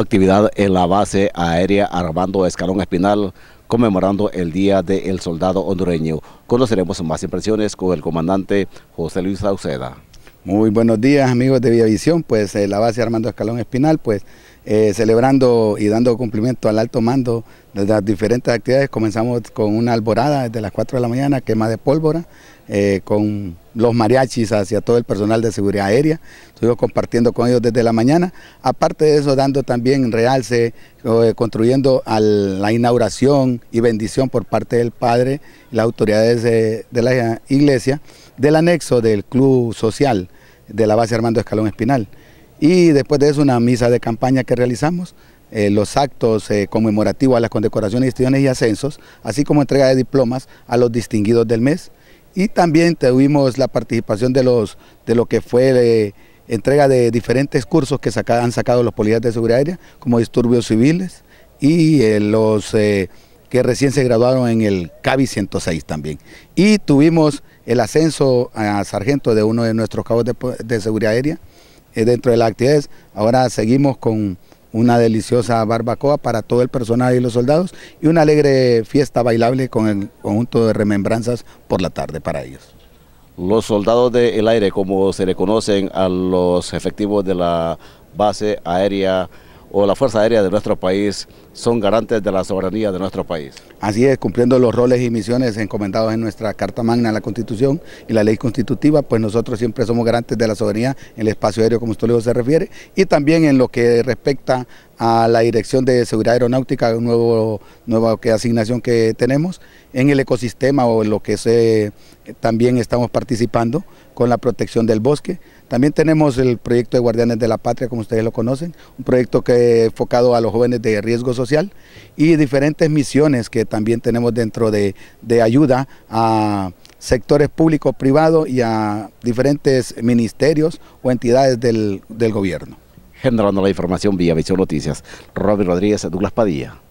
actividad en la base aérea Armando Escalón Espinal, conmemorando el Día del Soldado Hondureño. Conoceremos más impresiones con el comandante José Luis Sauceda. Muy buenos días amigos de Villavisión, pues eh, la base Armando Escalón Espinal, pues eh, celebrando y dando cumplimiento al alto mando de las diferentes actividades. Comenzamos con una alborada desde las 4 de la mañana, quema de pólvora, eh, con los mariachis hacia todo el personal de seguridad aérea. Estuvimos compartiendo con ellos desde la mañana. Aparte de eso, dando también realce, eh, construyendo la inauguración y bendición por parte del padre y las autoridades de, la iglesia del anexo del club social de la base Armando Escalón Espinal. Y después de eso, una misa de campaña que realizamos eh, los actos conmemorativos a las condecoraciones, instituciones y ascensos, así como entrega de diplomas a los distinguidos del mes y también tuvimos la participación de, los, de lo que fue eh, entrega de diferentes cursos que han sacado los policías de seguridad aérea, como disturbios civiles y eh, los eh, que recién se graduaron en el CABI 106 también. Y tuvimos el ascenso a sargento de uno de nuestros cabos de, seguridad aérea dentro de la actividad. Ahora seguimos con una deliciosa barbacoa para todo el personal y los soldados y una alegre fiesta bailable con el conjunto de remembranzas por la tarde para ellos. Los soldados del aire, como se le conocen a los efectivos de la base aérea o la Fuerza Aérea de nuestro país son garantes de la soberanía de nuestro país. Así es, cumpliendo los roles y misiones encomendados en nuestra Carta Magna, la Constitución y la ley constitutiva, pues nosotros siempre somos garantes de la soberanía en el espacio aéreo, como usted luego se refiere, y también en lo que respecta a la Dirección de Seguridad Aeronáutica, nuevo, nueva asignación que tenemos, en el ecosistema o en lo que se, también estamos participando con la protección del bosque. También tenemos el proyecto de Guardianes de la Patria, como ustedes lo conocen, un proyecto que enfocado a los jóvenes de riesgo social y diferentes misiones que también tenemos dentro de, ayuda a sectores públicos, privados y a diferentes ministerios o entidades del gobierno generando la información vía Visión Noticias. Robin Rodríguez, Douglas Padilla.